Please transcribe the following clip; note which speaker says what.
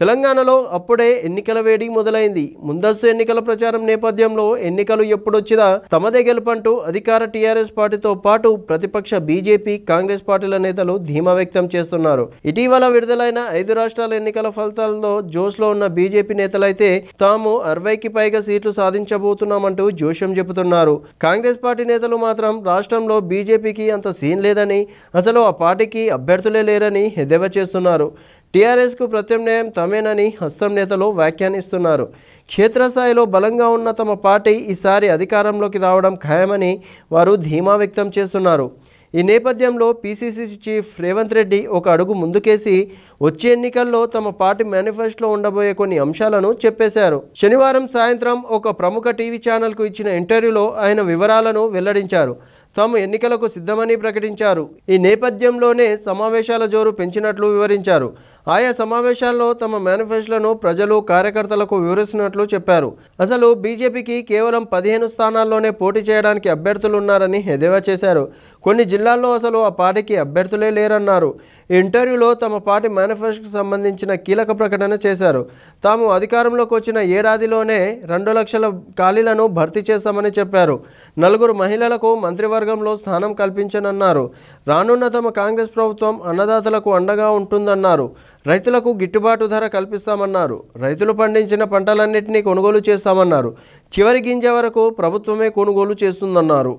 Speaker 1: తెలంగాణలో అప్పుడే ఎన్నికల వేడి మొదలైంది ముందస్తు ఎన్నికల ప్రచారం నేపథ్యంలో ఎన్నికలు ఎప్పుడొచ్చినా తమదే గెలుపంటూ అధికార టీఆర్ఎస్ పార్టీతో పాటు ప్రతిపక్ష బీజేపీ కాంగ్రెస్ పార్టీల నేతలు ధీమా వ్యక్తం చేస్తున్నారు ఇటీవల విడుదలైన ఐదు రాష్ట్రాల ఎన్నికల ఫలితాల్లో జోష్లో ఉన్న బీజేపీ నేతలైతే తాము అరవైకి పైగా సీట్లు సాధించబోతున్నామంటూ జోష్యం చెబుతున్నారు కాంగ్రెస్ పార్టీ నేతలు మాత్రం రాష్ట్రంలో బీజేపీకి అంత సీన్ లేదని అసలు ఆ పార్టీకి అభ్యర్థులే లేరని ఎద్దేవా చేస్తున్నారు టీఆర్ఎస్కు ప్రత్యామ్నాయం తమేనని హస్తం నేతలు వ్యాఖ్యానిస్తున్నారు క్షేత్రస్థాయిలో బలంగా ఉన్న తమ పార్టీ ఈసారి అధికారంలోకి రావడం ఖాయమని వారు ధీమా వ్యక్తం చేస్తున్నారు ఈ నేపథ్యంలో పీసీసీసీ చీఫ్ రేవంత్ రెడ్డి ఒక అడుగు ముందుకేసి వచ్చే ఎన్నికల్లో తమ పార్టీ మేనిఫెస్టోలో ఉండబోయే కొన్ని అంశాలను చెప్పేశారు శనివారం సాయంత్రం ఒక ప్రముఖ టీవీ ఛానల్కు ఇచ్చిన ఇంటర్వ్యూలో ఆయన వివరాలను వెల్లడించారు తాము ఎన్నికలకు సిద్ధమని ప్రకటించారు ఈ నేపథ్యంలోనే సమావేశాల జోరు పెంచినట్లు వివరించారు ఆయా సమావేశాల్లో తమ మేనిఫెస్టోలను ప్రజలు కార్యకర్తలకు వివరిస్తున్నట్లు చెప్పారు అసలు బీజేపీకి కేవలం పదిహేను స్థానాల్లోనే పోటీ చేయడానికి అభ్యర్థులు ఉన్నారని హెదేవా చేశారు కొన్ని జిల్లాల్లో అసలు ఆ పార్టీకి అభ్యర్థులే లేరన్నారు ఇంటర్వ్యూలో తమ పార్టీ మేనిఫెస్టోకు సంబంధించిన కీలక ప్రకటన చేశారు తాము అధికారంలోకి వచ్చిన ఏడాదిలోనే రెండు లక్షల ఖాళీలను భర్తీ చేస్తామని చెప్పారు నలుగురు మహిళలకు మంత్రివర్గ వర్గంలో స్థానం కల్పించనన్నారు రానున్న తమ కాంగ్రెస్ ప్రభుత్వం అన్నదాతలకు అండగా ఉంటుందన్నారు రైతులకు గిట్టుబాటు ధర కల్పిస్తామన్నారు రైతులు పండించిన పంటలన్నింటినీ కొనుగోలు చేస్తామన్నారు చివరి గింజ వరకు ప్రభుత్వమే కొనుగోలు చేస్తుందన్నారు